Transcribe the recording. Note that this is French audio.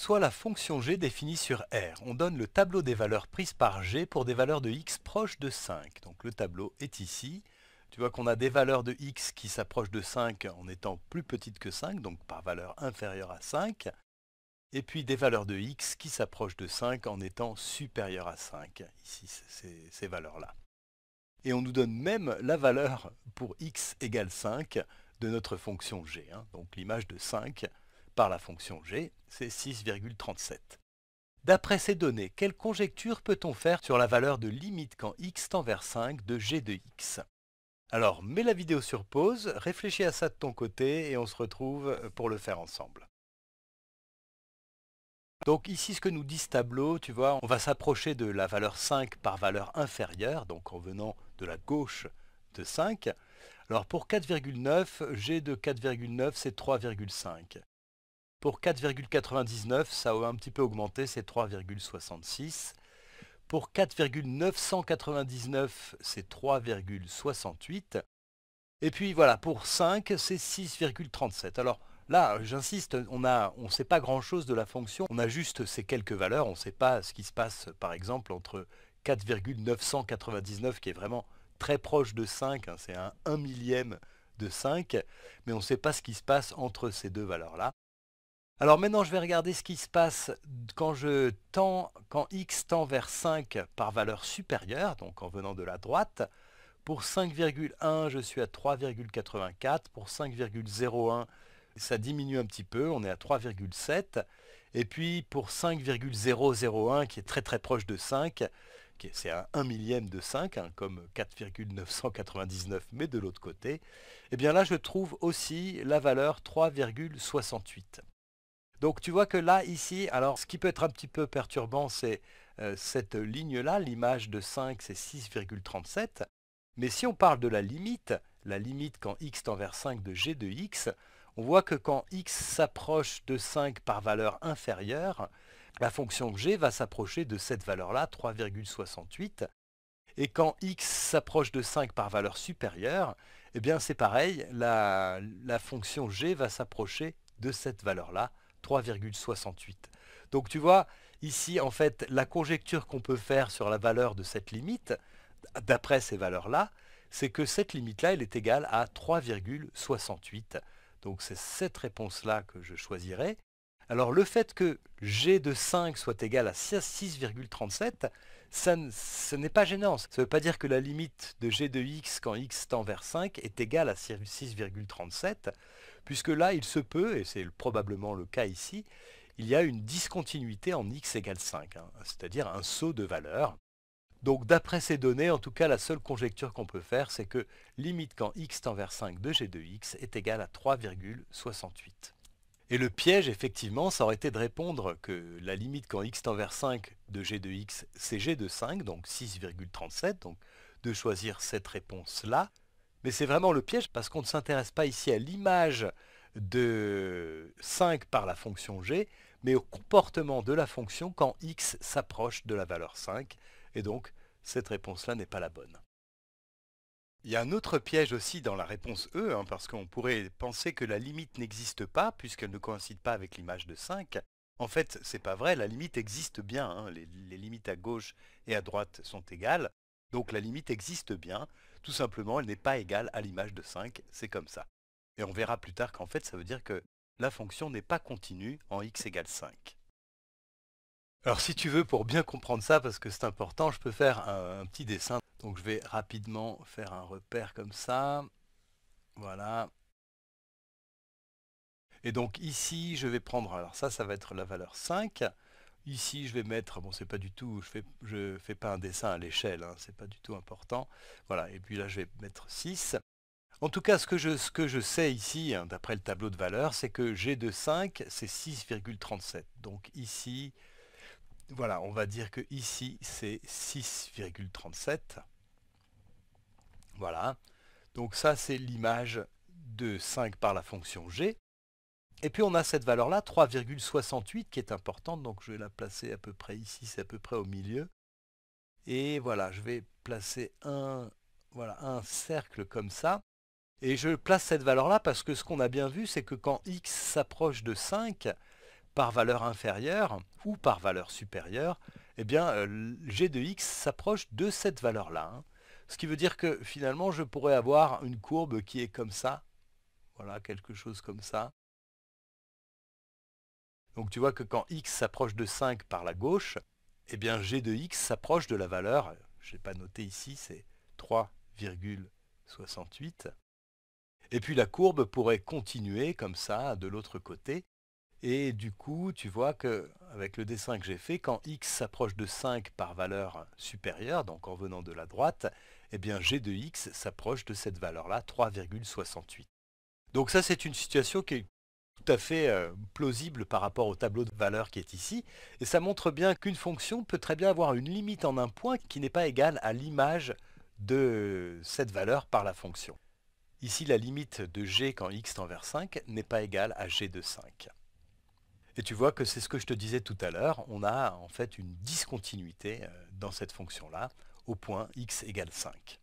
soit la fonction g définie sur R. On donne le tableau des valeurs prises par g pour des valeurs de x proches de 5. Donc le tableau est ici. Tu vois qu'on a des valeurs de x qui s'approchent de 5 en étant plus petites que 5, donc par valeur inférieure à 5, et puis des valeurs de x qui s'approchent de 5 en étant supérieures à 5, ici ces, valeurs-là. Et on nous donne même la valeur pour x égale 5 de notre fonction g, hein. donc l'image de 5 par la fonction g, c'est 6,37. D'après ces données, quelle conjecture peut-on faire sur la valeur de limite quand x tend vers 5 de g de x Alors, mets la vidéo sur pause, réfléchis à ça de ton côté et on se retrouve pour le faire ensemble. Donc ici, ce que nous dit ce tableau, tu vois, on va s'approcher de la valeur 5 par valeur inférieure, donc en venant de la gauche de 5. Alors pour 4,9, g de 4,9, c'est 3,5. Pour 4,99, ça a un petit peu augmenté, c'est 3,66. Pour 4,999, c'est 3,68. Et puis voilà, pour 5, c'est 6,37. Alors là, j'insiste, on ne on sait pas grand-chose de la fonction, on a juste ces quelques valeurs, on ne sait pas ce qui se passe par exemple entre 4,999 qui est vraiment très proche de 5, hein, c'est un 1 millième de 5, mais on ne sait pas ce qui se passe entre ces deux valeurs-là. Alors maintenant, je vais regarder ce qui se passe quand, je tends, quand x tend vers 5 par valeur supérieure, donc en venant de la droite. Pour 5,1, je suis à 3,84. Pour 5,01, ça diminue un petit peu, on est à 3,7. Et puis pour 5,001, qui est très très proche de 5, c'est à 1 millième de 5, hein, comme 4,999, mais de l'autre côté, et eh bien là je trouve aussi la valeur 3,68. Donc tu vois que là, ici, alors ce qui peut être un petit peu perturbant, c'est euh, cette ligne-là, l'image de 5, c'est 6,37. Mais si on parle de la limite, la limite quand x tend vers 5 de g de x, on voit que quand x s'approche de 5 par valeur inférieure, la fonction g va s'approcher de cette valeur-là, 3,68. Et quand x s'approche de 5 par valeur supérieure, eh bien c'est pareil, la fonction g va s'approcher de cette valeur-là, 3,68. Donc tu vois, ici, en fait, la conjecture qu'on peut faire sur la valeur de cette limite, d'après ces valeurs-là, c'est que cette limite-là, elle est égale à 3,68. Donc c'est cette réponse-là que je choisirai. Alors le fait que g de 5 soit égal à 6,37, ça ce n'est pas gênant. Ça ne veut pas dire que la limite de g de x quand x tend vers 5 est égale à 6,37, puisque là il se peut, et c'est probablement le cas ici, il y a une discontinuité en x égale 5, hein, c'est-à-dire un saut de valeur. Donc d'après ces données, en tout cas la seule conjecture qu'on peut faire, c'est que limite quand x tend vers 5 de g de x est égale à 3,68. Et le piège, effectivement, ça aurait été de répondre que la limite quand x tend vers 5 de g de x, c'est g de 5, donc 6,37, donc de choisir cette réponse-là. Mais c'est vraiment le piège parce qu'on ne s'intéresse pas ici à l'image de 5 par la fonction g, mais au comportement de la fonction quand x s'approche de la valeur 5. Et donc, cette réponse-là n'est pas la bonne. Il y a un autre piège aussi dans la réponse E, hein, parce qu'on pourrait penser que la limite n'existe pas, puisqu'elle ne coïncide pas avec l'image de 5. En fait, c'est pas vrai, la limite existe bien. Hein. Les, limites à gauche et à droite sont égales, donc la limite existe bien. Tout simplement, elle n'est pas égale à l'image de 5, c'est comme ça. Et on verra plus tard qu'en fait, ça veut dire que la fonction n'est pas continue en x égale 5. Alors si tu veux, pour bien comprendre ça, parce que c'est important, je peux faire un petit dessin donc je vais rapidement faire un repère comme ça. Voilà. Et donc ici, je vais prendre, alors ça, ça va être la valeur 5. Ici, je vais mettre, bon, c'est pas du tout, je fais, je fais pas un dessin à l'échelle, hein, c'est pas du tout important. Voilà, et puis là, je vais mettre 6. En tout cas, ce que je, ce que je sais ici, hein, d'après le tableau de valeur, c'est que G de 5, c'est 6,37. Donc ici, voilà, on va dire que ici c'est 6,37. Voilà. Donc ça c'est l'image de 5 par la fonction g. Et puis on a cette valeur-là, 3,68, qui est importante, donc je vais la placer à peu près ici, c'est à peu près au milieu. Et voilà, je vais placer un, voilà, un cercle comme ça. Et je place cette valeur-là parce que ce qu'on a bien vu, c'est que quand x s'approche de 5, par valeur inférieure ou par valeur supérieure, eh bien euh, g de x s'approche de cette valeur-là. Hein. Ce qui veut dire que finalement je pourrais avoir une courbe qui est comme ça. Voilà, quelque chose comme ça. Donc tu vois que quand x s'approche de 5 par la gauche, eh bien g de x s'approche de la valeur, je n'ai pas noté ici, c'est 3,68. Et puis la courbe pourrait continuer comme ça de l'autre côté, et du coup, tu vois qu'avec le dessin que j'ai fait, quand x s'approche de 5 par valeur supérieure, donc en venant de la droite, eh bien g de x s'approche de cette valeur-là, 3,68. Donc ça, c'est une situation qui est tout à fait euh, plausible par rapport au tableau de valeur qui est ici, et ça montre bien qu'une fonction peut très bien avoir une limite en un point qui n'est pas égale à l'image de cette valeur par la fonction. Ici, la limite de g quand x tend vers 5 n'est pas égale à g de 5. Et tu vois que c'est ce que je te disais tout à l'heure, on a en fait une discontinuité euh, dans cette fonction-là, au point x égale 5.